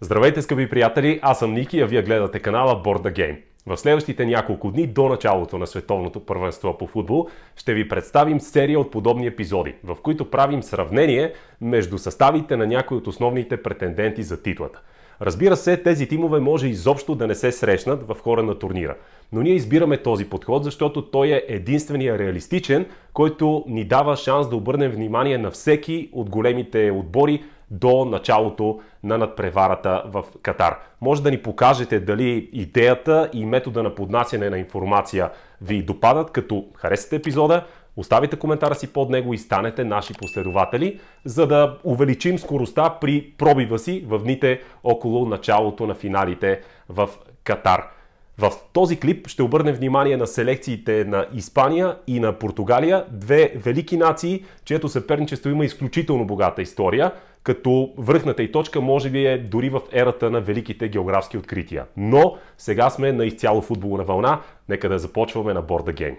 Здравейте, скъпи приятели! Аз съм Ники, а вие гледате канала Board the Game. В следващите няколко дни до началото на световното първенство по футбол ще ви представим серия от подобни епизоди, в които правим сравнение между съставите на някои от основните претенденти за титлата. Разбира се, тези тимове може изобщо да не се срещнат в хора на турнира. Но ние избираме този подход, защото той е единствения реалистичен, който ни дава шанс да обърнем внимание на всеки от големите отбори, до началото на надпреварата в Катар. Може да ни покажете дали идеята и метода на поднасяне на информация ви допадат, като харесате епизода, оставите коментара си под него и станете наши последователи, за да увеличим скоростта при пробива си в дните около началото на финалите в Катар. В този клип ще обърнем внимание на селекциите на Испания и на Португалия, две велики нации, чието съперничество има изключително богата история, като връхната и точка може би е дори в ерата на великите географски открития. Но сега сме на изцяло футболна вълна, нека да започваме на борда гейм.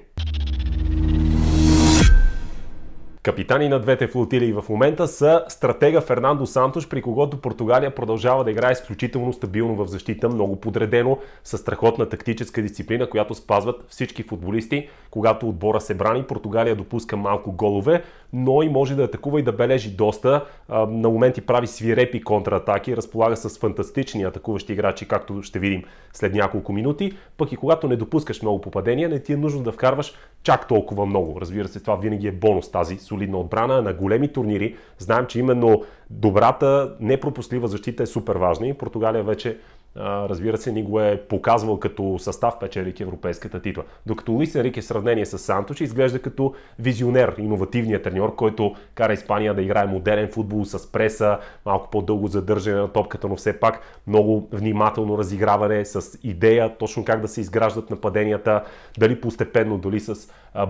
Капитани на двете флотилии в момента са стратега Фернандо Сантош, при когото Португалия продължава да играе изключително стабилно в защита, много подредено, с страхотна тактическа дисциплина, която спазват всички футболисти. Когато отбора се брани, Португалия допуска малко голове, но и може да атакува и да бележи доста. На моменти прави свирепи контратаки, разполага с фантастични атакуващи играчи, както ще видим след няколко минути. Пък и когато не допускаш много попадения, не ти е нужно да вкарваш чак толкова много. Разбира се, това винаги е бонус тази солидна отбрана на големи турнири. Знаем, че именно добрата, непропустлива защита е супер важна и Португалия вече разбира се, ни го е показвал като състав, печелики европейската титла. Докато Луис Енрике в сравнение с Сантош изглежда като визионер, иновативният треньор, който кара Испания да играе модерен футбол с преса, малко по-дълго задържане на топката, но все пак много внимателно разиграване с идея, точно как да се изграждат нападенията, дали постепенно, дали с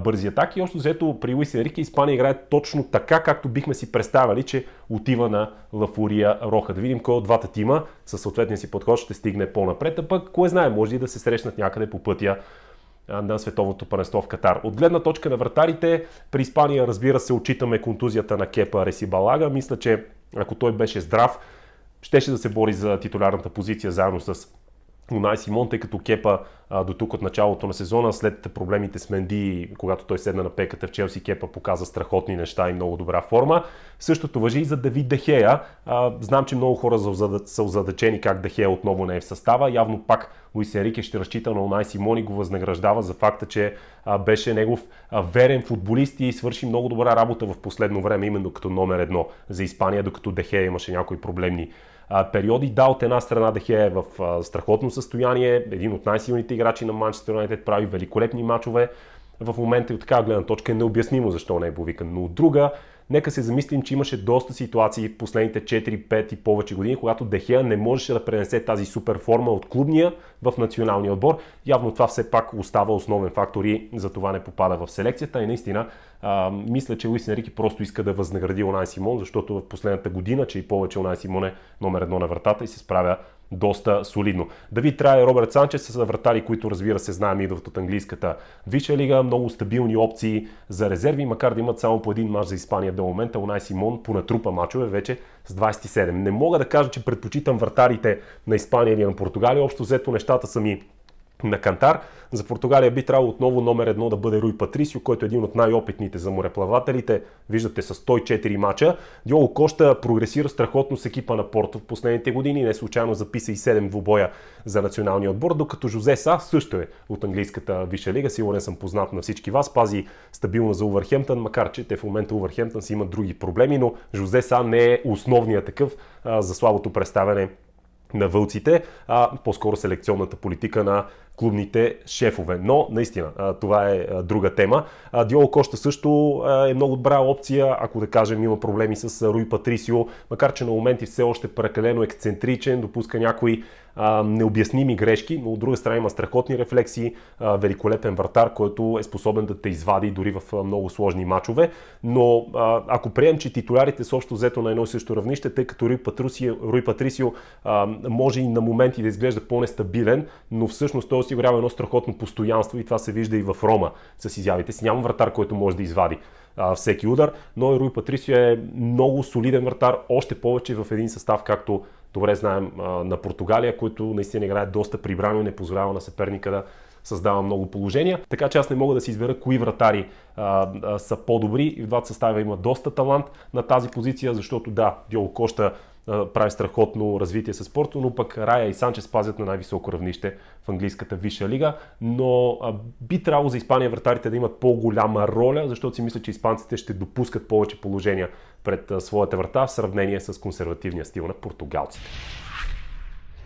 бързи атаки. И още, взето при Луис Енрике Испания играе точно така, както бихме си представили, че отива на Лафурия Роха. Да видим кой от двата тима със съответния си подход ще стигне по-напред, а пък кое знае, може и да се срещнат някъде по пътя на световното панество в Катар. От гледна точка на вратарите, при Испания разбира се отчитаме контузията на Кепа Ресибалага. Мисля, че ако той беше здрав, щеше да се бори за титулярната позиция заедно с Унай Симон, тъй като Кепа а, до тук от началото на сезона, след проблемите с Менди, когато той седна на пеката в Челси, Кепа показа страхотни неща и много добра форма. Същото въжи и за Давид Дехея. А, знам, че много хора са озадачени как Дехея отново не е в състава. Явно пак Луис Енрике ще разчита на Унай Симон и го възнаграждава за факта, че а, беше негов а, верен футболист и свърши много добра работа в последно време, именно като номер едно за Испания, докато Дехея имаше някои проблемни периоди. Да, от една страна Дехе е в страхотно състояние, един от най-силните играчи на Манчестър Юнайтед прави великолепни мачове в момента и от такава гледна точка е необяснимо защо не е повикан. Но от друга, нека се замислим, че имаше доста ситуации в последните 4-5 и повече години, когато Дехея не можеше да пренесе тази супер форма от клубния в националния отбор. Явно това все пак остава основен фактор и за това не попада в селекцията и наистина а, мисля, че Луис Нерики просто иска да възнагради Онай Симон, защото в последната година, че и повече Онай Симон е номер едно на вратата и се справя доста солидно. Давид Трая Роберт Санчес са вратари, които разбира се знаем идват от английската Виша лига. Много стабилни опции за резерви, макар да имат само по един мач за Испания до момента. Унай Симон понатрупа мачове вече с 27. Не мога да кажа, че предпочитам вратарите на Испания или на Португалия. Общо взето нещата са ми на Кантар. За Португалия би трябвало отново номер едно да бъде Руй Патрисио, който е един от най-опитните за мореплавателите. Виждате с 104 мача. Диоло Коща прогресира страхотно с екипа на Порто в последните години. Не случайно записа и 7 двубоя за националния отбор, докато Жозе Са също е от английската Виша лига. Сигурен съм познат на всички вас. Пази стабилно за Увърхемптън, макар че те в момента Увърхемптън си имат други проблеми, но Жозе Са не е основният такъв а, за слабото представяне на вълците, а по-скоро селекционната политика на клубните шефове. Но, наистина, това е друга тема. Диол Кошта също е много добра опция, ако да кажем има проблеми с Руи Патрисио, макар че на моменти все още прекалено ексцентричен, допуска някои необясними грешки, но от друга страна има страхотни рефлекси, великолепен вратар, който е способен да те извади дори в много сложни матчове. Но ако прием, че титулярите са общо взето на едно и също равнище, тъй като Руи Патрисио, Руи Патрисио може и на моменти да изглежда по-нестабилен, но всъщност той осигурява едно страхотно постоянство и това се вижда и в Рома с изявите си. Няма вратар, който може да извади а, всеки удар, но и Руи Патрисио е много солиден вратар, още повече в един състав, както добре знаем а, на Португалия, който наистина играе доста прибрано и не позволява на съперника да създава много положения. Така че аз не мога да си избера кои вратари а, а, са по-добри. И в двата състава има доста талант на тази позиция, защото да, Диол Кошта прави страхотно развитие с спорта, но пък Рая и Санчес пазят на най-високо равнище в английската висша лига, но би трябвало за Испания вратарите да имат по-голяма роля, защото си мисля, че испанците ще допускат повече положения пред своята врата в сравнение с консервативния стил на португалците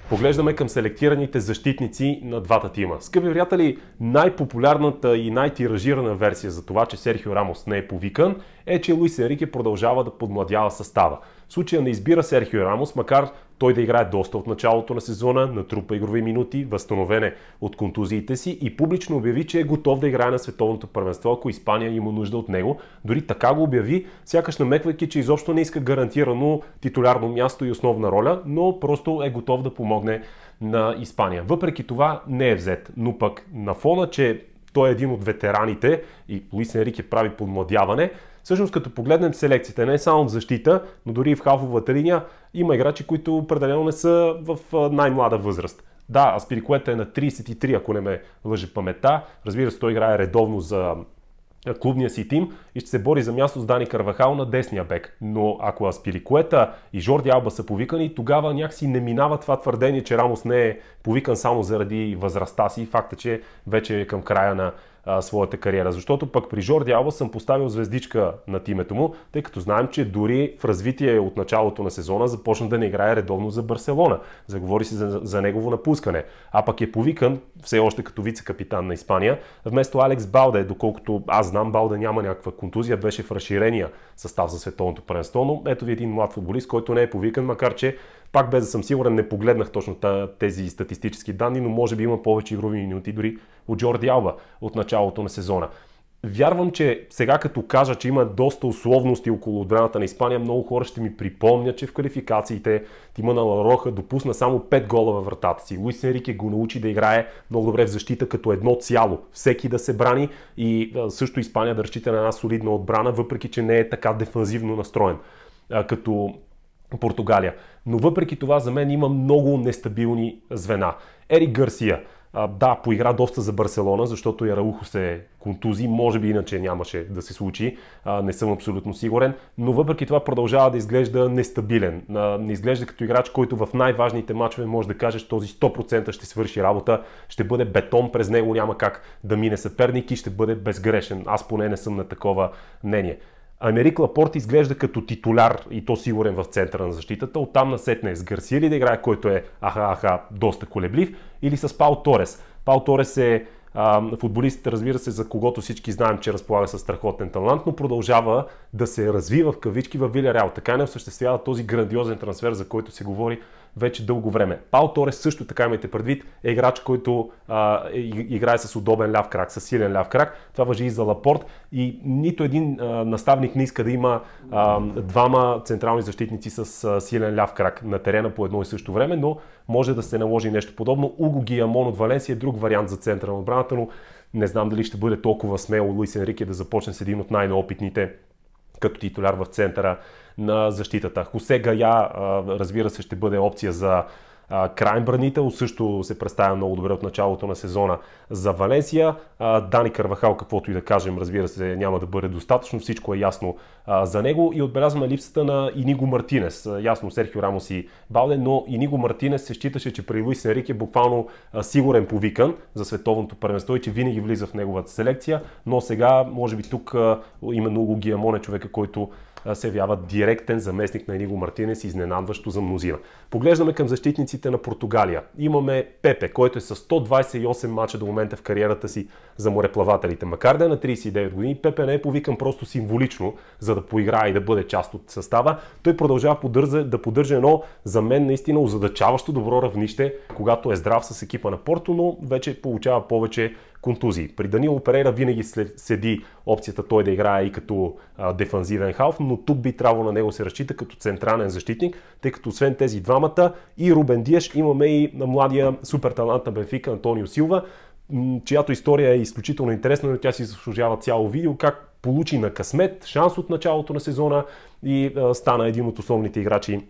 поглеждаме към селектираните защитници на двата тима. Скъпи приятели, най-популярната и най-тиражирана версия за това, че Серхио Рамос не е повикан, е, че Луис Енрике продължава да подмладява състава. В случая не избира Серхио Рамос, макар той да играе доста от началото на сезона, натрупа игрови минути, възстановене от контузиите си и публично обяви, че е готов да играе на световното първенство, ако Испания има нужда от него. Дори така го обяви, сякаш намеквайки, че изобщо не иска гарантирано титулярно място и основна роля, но просто е готов да помогне на Испания. Въпреки това не е взет, но пък на фона, че той е един от ветераните и Луис Енрике прави подмладяване, Всъщност, като погледнем селекцията, не само в защита, но дори и в халфовата линия, има играчи, които определено не са в най-млада възраст. Да, Аспирикуета е на 33, ако не ме лъжи памета. Разбира се, той играе редовно за клубния си тим и ще се бори за място с Дани Карвахал на десния бек. Но ако Аспирикуета и Жорди Алба са повикани, тогава някакси не минава това твърдение, че Рамос не е повикан само заради възрастта си и факта, че вече е към края на а, своята кариера. Защото пък при Жорди Алба съм поставил звездичка на името му, тъй като знаем, че дори в развитие от началото на сезона започна да не играе редовно за Барселона. Заговори се за, за негово напускане. А пък е повикан все още като вице-капитан на Испания, вместо Алекс Балде, доколкото аз знам, Балде няма някаква контузия, беше в разширения състав за световното първенство, но ето ви един млад футболист, който не е повикан, макар че пак без да съм сигурен, не погледнах точно тези статистически данни, но може би има повече игрови минути дори от Джорди Алба от началото на сезона. Вярвам, че сега като кажа, че има доста условности около отбраната на Испания, много хора ще ми припомнят, че в квалификациите Тима на Лароха допусна само 5 гола във вратата си. Луис Енрике го научи да играе много добре в защита като едно цяло. Всеки да се брани и също Испания да разчита на една солидна отбрана, въпреки че не е така дефанзивно настроен като Португалия. Но въпреки това за мен има много нестабилни звена. Ери Гарсия, а, да, поигра доста за Барселона, защото Яраухо се контузи, може би иначе нямаше да се случи, а, не съм абсолютно сигурен, но въпреки това продължава да изглежда нестабилен. А, не изглежда като играч, който в най-важните мачове може да каже, че този 100% ще свърши работа, ще бъде бетон през него, няма как да мине съперник и ще бъде безгрешен. Аз поне не съм на такова мнение. Америк Лапорт изглежда като титуляр и то сигурен в центъра на защитата. Оттам насетне е с Гарсия ли да играе, който е аха, аха, доста колеблив, или с Пао Торес. Пао Торес е футболист, разбира се, за когото всички знаем, че разполага с страхотен талант, но продължава да се развива в кавички в Реал. Така не осъществява този грандиозен трансфер, за който се говори вече дълго време. Пао Торес също така имайте предвид е играч, който а, играе с удобен ляв крак, с силен ляв крак. Това въжи и за Лапорт и нито един а, наставник не иска да има а, двама централни защитници с а, силен ляв крак на терена по едно и също време, но може да се наложи нещо подобно. Уго Гиамон от Валенсия е друг вариант за центъра на отбраната, но не знам дали ще бъде толкова смело Луис Енрике да започне с един от най-неопитните като титуляр в центъра на защитата. Хосе Гая, разбира се, ще бъде опция за крайен бранител, също се представя много добре от началото на сезона за Валенсия. Дани Карвахал, каквото и да кажем, разбира се, няма да бъде достатъчно, всичко е ясно за него и отбелязваме липсата на Иниго Мартинес. Ясно, Серхио Рамос и Балден, но Иниго Мартинес се считаше, че при Луис Енрик е буквално сигурен повикан за световното първенство и че винаги влиза в неговата селекция, но сега, може би тук, именно Лугия Моне, човека, който се явява директен заместник на Ениго Мартинес, изненадващо за мнозина. Поглеждаме към защитниците на Португалия. Имаме Пепе, който е с 128 мача до момента в кариерата си за мореплавателите. Макар да е на 39 години, Пепе не е повикан просто символично, за да поиграе и да бъде част от състава. Той продължава поддържа, да поддържа едно за мен наистина озадачаващо добро равнище, когато е здрав с екипа на Порто, но вече получава повече контузии. При Данило Перейра винаги седи опцията той да играе и като а, дефанзивен халф, но тук би трябвало на него се разчита като централен защитник, тъй като освен тези двамата и Рубен Диеш имаме и на младия супер талант на Бенфика Антонио Силва, чиято история е изключително интересна, но тя си заслужава цяло видео, как получи на късмет шанс от началото на сезона и а, стана един от основните играчи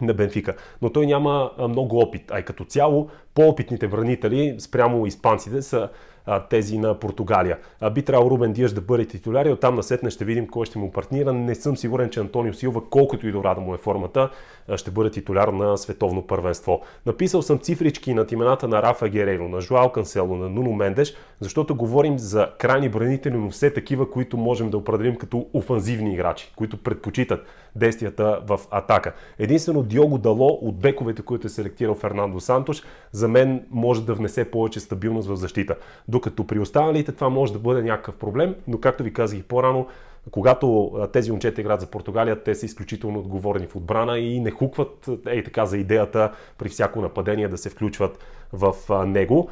на Бенфика. Но той няма много опит, а и като цяло по-опитните бранители спрямо испанците са а, тези на Португалия. А, би трябвало Рубен Диаш да бъде титуляр и оттам насетне ще видим кой ще му партнира. Не съм сигурен, че Антонио Силва, колкото и дорада му е формата, ще бъде титуляр на световно първенство. Написал съм цифрички над имената на Рафа Герейро, на Жуал Кансело, на Нуно Мендеш, защото говорим за крайни бранители, но все такива, които можем да определим като офанзивни играчи, които предпочитат действията в атака. Единствено Диого Дало от бековете, които е селектирал Фернандо Сантош, за мен може да внесе повече стабилност в защита. До докато при останалите това може да бъде някакъв проблем, но както ви казах и по-рано, когато тези момчета играят за Португалия, те са изключително отговорни в отбрана и не хукват ей така за идеята при всяко нападение да се включват в него.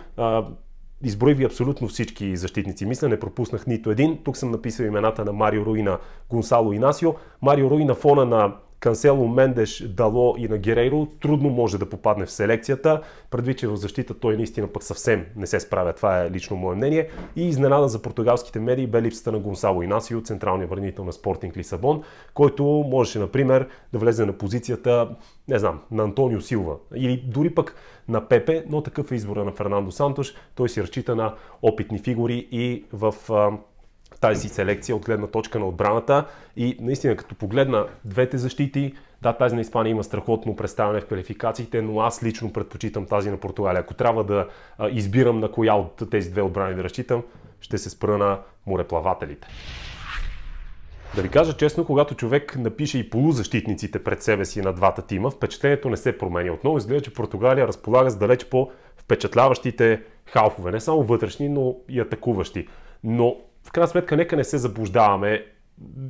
Изброи ви абсолютно всички защитници. Мисля, не пропуснах нито един. Тук съм написал имената на Марио Руина, Гонсало Инасио. Марио Руина фона на Кансело Мендеш, Дало и на Герейро трудно може да попадне в селекцията, предвид, че в защита той наистина пък съвсем не се справя. Това е лично мое мнение. И изненада за португалските медии бе липсата на Гонсало Инаси от централния върнител на Спортинг Лисабон, който можеше, например, да влезе на позицията, не знам, на Антонио Силва или дори пък на Пепе, но такъв е избора на Фернандо Сантош. Той си разчита на опитни фигури и в тази селекция от гледна точка на отбраната. И наистина, като погледна двете защити, да, тази на Испания има страхотно представяне в квалификациите, но аз лично предпочитам тази на Португалия. Ако трябва да избирам на коя от тези две отбрани да разчитам, ще се спра на мореплавателите. Да ви кажа честно, когато човек напише и полузащитниците пред себе си на двата тима, впечатлението не се променя. Отново изглежда, че Португалия разполага с далеч по-впечатляващите халфове, не само вътрешни, но и атакуващи. Но в крайна сметка нека не се заблуждаваме.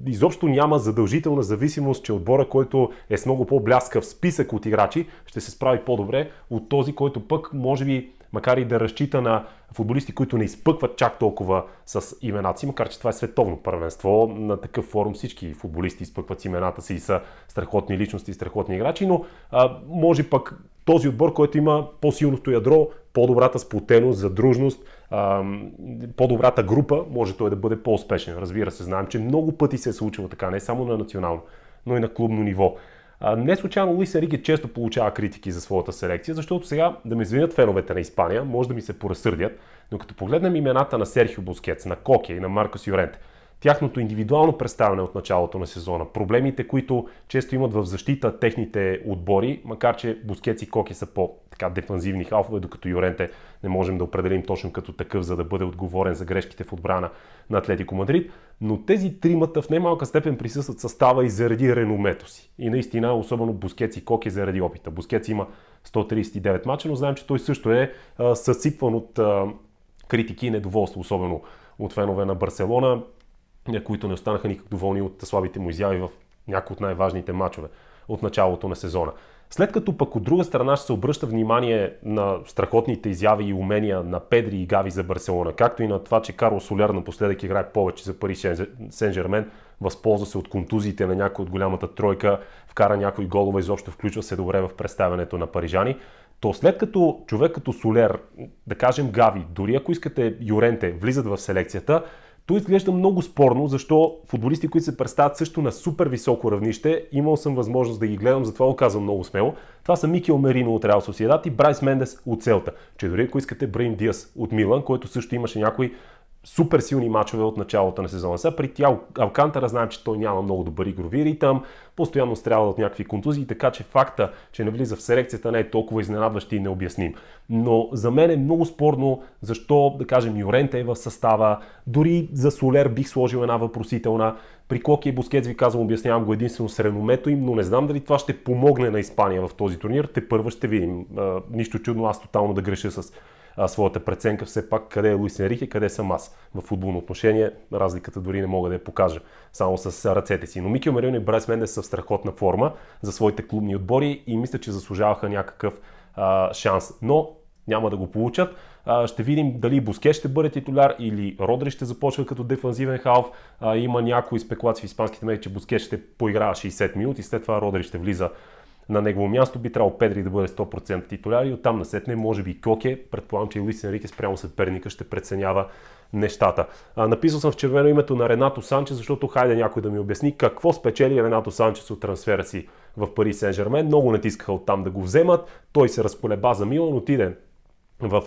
Изобщо няма задължителна зависимост, че отбора, който е с много по-бляскав списък от играчи, ще се справи по-добре от този, който пък може би макар и да разчита на футболисти, които не изпъкват чак толкова с имената си, макар че това е световно първенство. На такъв форум всички футболисти изпъкват с имената си и са страхотни личности, и страхотни играчи, но а, може пък този отбор, който има по-силното ядро, по-добрата сплотеност, задружност, по-добрата група, може той да бъде по-успешен. Разбира се, знаем, че много пъти се е случило така, не само на национално, но и на клубно ниво. Не случайно Луис Ерике често получава критики за своята селекция, защото сега, да ме извинят феновете на Испания, може да ми се поразсърдят, но като погледнем имената на Серхио Бускетс, на Коке и на Маркос Юрент – тяхното индивидуално представяне от началото на сезона, проблемите, които често имат в защита техните отбори, макар че Бускец и Коки са по-така дефанзивни халфове, докато Юренте не можем да определим точно като такъв, за да бъде отговорен за грешките в отбрана на Атлетико Мадрид, но тези тримата в немалка степен присъстват състава и заради реномето си. И наистина, особено Бускец и Коки заради опита. Бускец има 139 мача, но знаем, че той също е съсипван от критики и недоволство, особено от фенове на Барселона които не останаха никак доволни от слабите му изяви в някои от най-важните матчове от началото на сезона. След като пък от друга страна ще се обръща внимание на страхотните изяви и умения на Педри и Гави за Барселона, както и на това, че Карло Соляр напоследък играе повече за Пари Сен-Жермен, възползва се от контузиите на някой от голямата тройка, вкара някои голове, изобщо включва се добре в представянето на парижани, то след като човек като Солер, да кажем Гави, дори ако искате Юренте, влизат в селекцията, то изглежда много спорно, защо футболисти, които се представят също на супер високо равнище, имал съм възможност да ги гледам, затова го казвам много смело. Това са Микел Мерино от Реал Социедат и Брайс Мендес от Целта. Че дори ако искате Брейн Диас от Милан, който също имаше някои супер силни мачове от началото на сезона. Сега при тя Алкантара знаем, че той няма много добър игрови ритъм, постоянно стрява от някакви контузии, така че факта, че не влиза в селекцията не е толкова изненадващ и необясним. Но за мен е много спорно защо, да кажем, Юрента е в състава, дори за Солер бих сложил една въпросителна. При Коки и Бускетс ви казвам, обяснявам го единствено с реномето им, но не знам дали това ще помогне на Испания в този турнир. Те първо ще видим. Нищо чудно аз тотално да греша с а, своята преценка все пак къде е Луис Енрихе, къде съм аз. В футболно отношение разликата дори не мога да я покажа, само с ръцете си. Но Микел Марион и Брайс Мендес са в страхотна форма за своите клубни отбори и мисля, че заслужаваха някакъв а, шанс. Но няма да го получат. ще видим дали Буске ще бъде титуляр или Родри ще започва като дефанзивен халф. има някои спекулации в испанските медии, че Буске ще поиграва 60 минути, и след това Родри ще влиза на негово място би трябвало Педри да бъде 100% титуляр и оттам насетне може би Коке, предполагам, че и Луис Енрике прямо след Перника ще преценява нещата. А, написал съм в червено името на Ренато Санчес, защото хайде някой да ми обясни какво спечели Ренато Санчес от трансфера си в Пари Сен-Жермен. Много натискаха оттам да го вземат. Той се разколеба за Милан, отиде в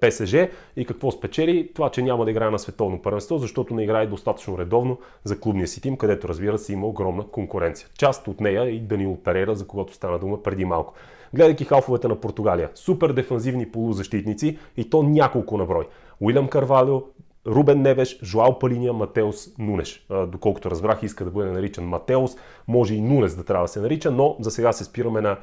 ПСЖ и какво спечели? Това, че няма да играе на световно първенство, защото не играе достатъчно редовно за клубния си тим, където разбира се има огромна конкуренция. Част от нея и Данило Перера, за когото стана дума преди малко. Гледайки халфовете на Португалия, супер дефанзивни полузащитници и то няколко на брой. Уилям Карвалио, Рубен Невеш, Жоал Палиния, Матеус Нунеш. Доколкото разбрах, иска да бъде наричан Матеус. може и Нунес да трябва да се нарича, но за сега се спираме на,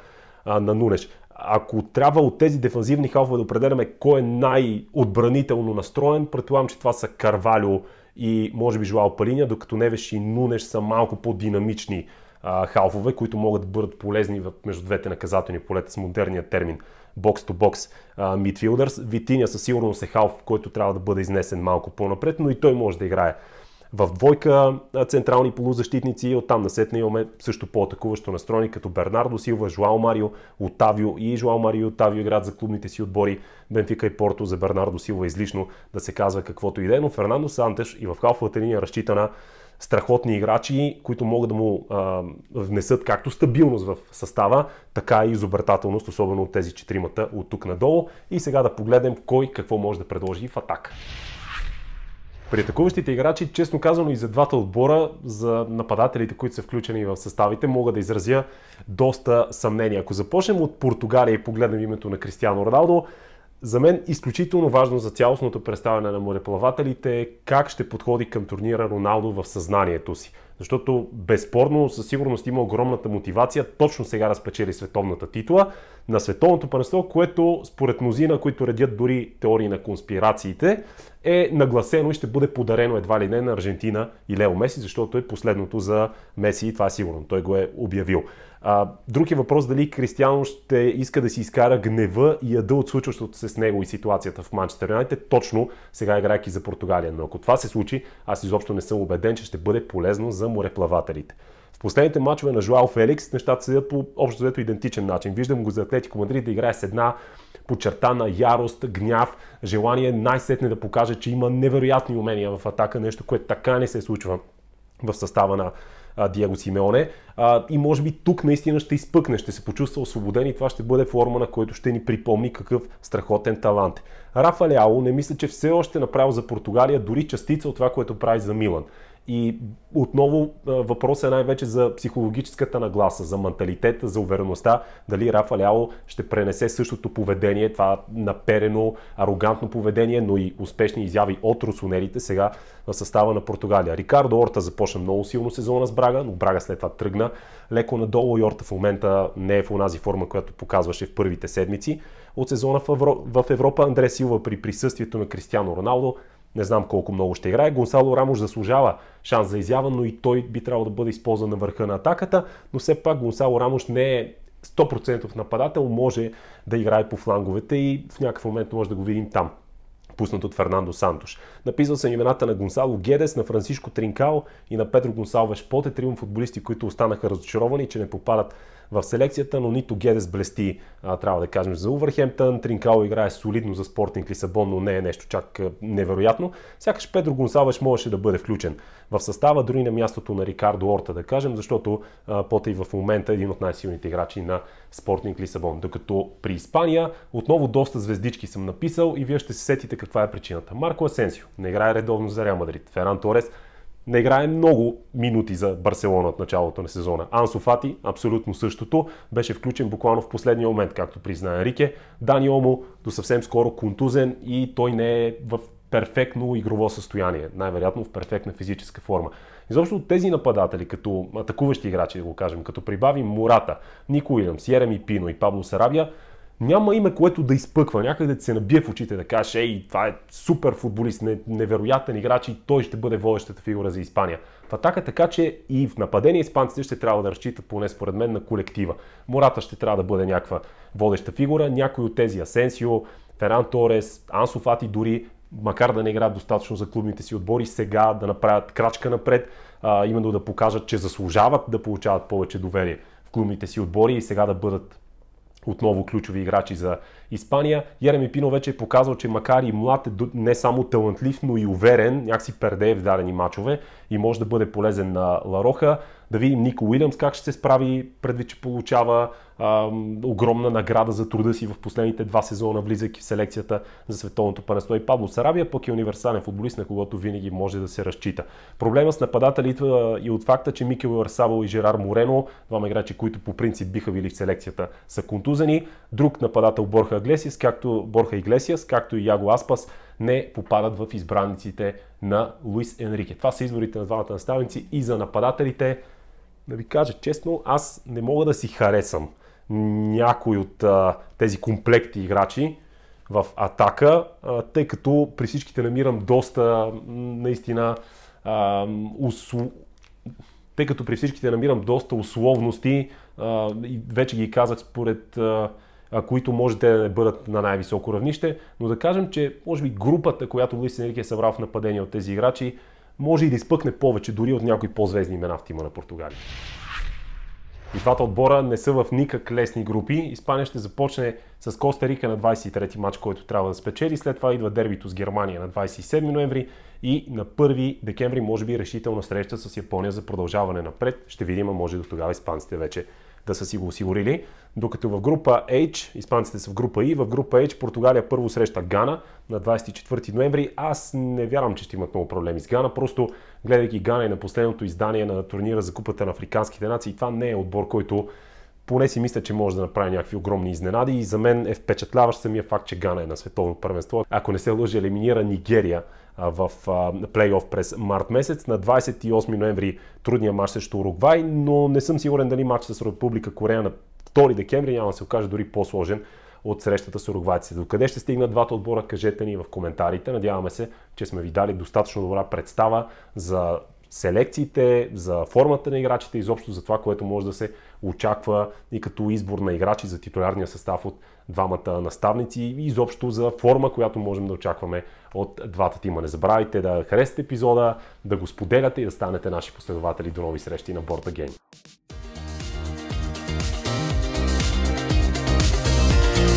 на Нунеш ако трябва от тези дефанзивни халфове да определяме кой е най-отбранително настроен, предполагам, че това са Карвалю и може би Жуал Палиня, докато Невеш и Нунеш са малко по-динамични а, халфове, които могат да бъдат полезни между двете наказателни полета с модерния термин бокс-то-бокс митфилдърс. Витиня със сигурност е халф, който трябва да бъде изнесен малко по-напред, но и той може да играе в двойка централни полузащитници и оттам насетне имаме също по-атакуващо настроени като Бернардо Силва, Жуал Марио, Отавио и Жуал Марио и Отавио играят за клубните си отбори. Бенфика и Порто за Бернардо Силва излишно да се казва каквото и да е, но Фернандо Сантеш и в халфовата линия разчита на страхотни играчи, които могат да му а, внесат както стабилност в състава, така и изобретателност, особено от тези четиримата от тук надолу. И сега да погледнем кой какво може да предложи в атака. При атакуващите играчи, честно казано и за двата отбора, за нападателите, които са включени в съставите, мога да изразя доста съмнение. Ако започнем от Португалия и погледнем името на Кристиано Роналдо, за мен изключително важно за цялостното представяне на мореплавателите е как ще подходи към турнира Роналдо в съзнанието си. Защото безспорно със сигурност има огромната мотивация точно сега да спечели световната титла на световното първенство, което според мнозина, които редят дори теории на конспирациите, е нагласено и ще бъде подарено едва ли не на Аржентина и Лео Меси, защото е последното за Меси и това е сигурно. Той го е обявил. А, друг е въпрос дали Кристиано ще иска да си изкара гнева и яда от случващото се с него и ситуацията в Манчестър Юнайтед, точно сега играйки за Португалия. Но ако това се случи, аз изобщо не съм убеден, че ще бъде полезно за мореплавателите В последните мачове на Жуал Феликс нещата седят по общо взето идентичен начин. Виждам го за Атлетико Мадрид да играе с една подчертана ярост, гняв, желание най-сетне да покаже, че има невероятни умения в атака, нещо, което така не се случва в състава на Диего Симеоне. и може би тук наистина ще изпъкне, ще се почувства освободен и това ще бъде форма, на който ще ни припомни какъв страхотен талант. Рафа Ляо не мисля, че все още е направил за Португалия дори частица от това, което прави за Милан. И отново въпросът е най-вече за психологическата нагласа, за менталитета, за увереността, дали Рафа Ляо ще пренесе същото поведение, това наперено, арогантно поведение, но и успешни изяви от русонерите сега в състава на Португалия. Рикардо Орта започна много силно сезона с Брага, но Брага след това тръгна леко надолу и Орта в момента не е в онази форма, която показваше в първите седмици от сезона в Европа. Андре Силва при присъствието на Кристиано Роналдо не знам колко много ще играе. Гонсало Рамош заслужава шанс за изява, но и той би трябвало да бъде използван на върха на атаката. Но все пак Гонсало Рамош не е 100% нападател, може да играе по фланговете и в някакъв момент може да го видим там пуснат от Фернандо Сантош. Написал съм имената на Гонсало Гедес, на Франсишко Тринкао и на Педро Гонсалвеш Поте, трима футболисти, които останаха разочаровани, че не попадат в селекцията, но нито Гедес блести, а, трябва да кажем, за Увърхемптън. Тринкао играе солидно за Спортинг Лисабон, но не е нещо чак невероятно. Сякаш Педро Гонсалвеш можеше да бъде включен в състава, дори на мястото на Рикардо Орта, да кажем, защото а, Пота и в момента е един от най-силните играчи на Спортинг Лисабон. Докато при Испания отново доста звездички съм написал и вие ще се сетите каква е причината. Марко Асенсио не играе редовно за Реал Мадрид. Ферран Торес не играе много минути за Барселона от началото на сезона. Ансо Фати, абсолютно същото, беше включен буквално в последния момент, както призна Рике Дани Омо до съвсем скоро контузен и той не е в перфектно игрово състояние, най-вероятно в перфектна физическа форма. Изобщо от тези нападатели, като атакуващи играчи, да го кажем, като прибавим Мурата, Нико Уилямс, Ереми Пино и Пабло Сарабия, няма име, което да изпъква, някъде да се набие в очите, да каже, ей, това е супер футболист, невероятен играч и той ще бъде водещата фигура за Испания. В атака така, че и в нападение испанците ще трябва да разчитат, поне според мен, на колектива. Мората ще трябва да бъде някаква водеща фигура, някой от тези Асенсио, Феран Торес, Ансо Фати дори, макар да не играят достатъчно за клубните си отбори, сега да направят крачка напред, а, именно да покажат, че заслужават да получават повече доверие в клубните си отбори и сега да бъдат отново ключови играчи за Испания. Яреми Пино вече е показал, че макар и млад е не само талантлив, но и уверен, някакси пердее в дадени мачове и може да бъде полезен на Лароха да видим Нико Уилямс как ще се справи, предвид, че получава а, огромна награда за труда си в последните два сезона, влизайки в селекцията за световното първенство. И Пабло Сарабия пък е универсален футболист, на когото винаги може да се разчита. Проблема с нападатели идва и от факта, че Микел Арсабо и Жерар Морено, двама играчи, които по принцип биха били в селекцията, са контузени. Друг нападател Борха Иглесиас, както, Борха Иглесиас, както и Яго Аспас, не попадат в избранниците на Луис Енрике. Това са изборите на двамата наставници и за нападателите да ви кажа честно, аз не мога да си харесам някой от а, тези комплекти играчи в атака, а, тъй като при всичките намирам доста наистина а, усл... тъй като при всичките намирам доста условности а, и вече ги казах според а, които може да не бъдат на най-високо равнище, но да кажем, че може би групата, която Луис Енрике е събрал в нападение от тези играчи, може и да изпъкне повече дори от някои по-звездни имена в тима на Португалия. И двата отбора не са в никак лесни групи. Испания ще започне с Коста Рика на 23-ти матч, който трябва да спечели. След това идва дербито с Германия на 27 ноември и на 1 декември може би решителна среща с Япония за продължаване напред. Ще видим, може до тогава испанците вече да са си го осигурили. Докато в група H, испанците са в група I, в група H Португалия първо среща Гана на 24 ноември. Аз не вярвам, че ще имат много проблеми с Гана, просто гледайки Гана и на последното издание на турнира за Купата на африканските нации, това не е отбор, който поне си мисля, че може да направи някакви огромни изненади и за мен е впечатляващ самия факт, че Гана е на световно първенство. Ако не се лъжи, елиминира Нигерия в плейоф през март месец. На 28 ноември трудния матч срещу Уругвай, но не съм сигурен дали матч с Република Корея на 2 декември няма да се окаже дори по-сложен от срещата с уругвайците. До къде ще стигнат двата отбора, кажете ни в коментарите. Надяваме се, че сме ви дали достатъчно добра представа за селекциите, за формата на играчите, изобщо за това, което може да се очаква и като избор на играчи за титулярния състав от двамата наставници и изобщо за форма, която можем да очакваме от двата тима. Не забравяйте да харесате епизода, да го споделяте и да станете наши последователи. До нови срещи на Борта Гейм.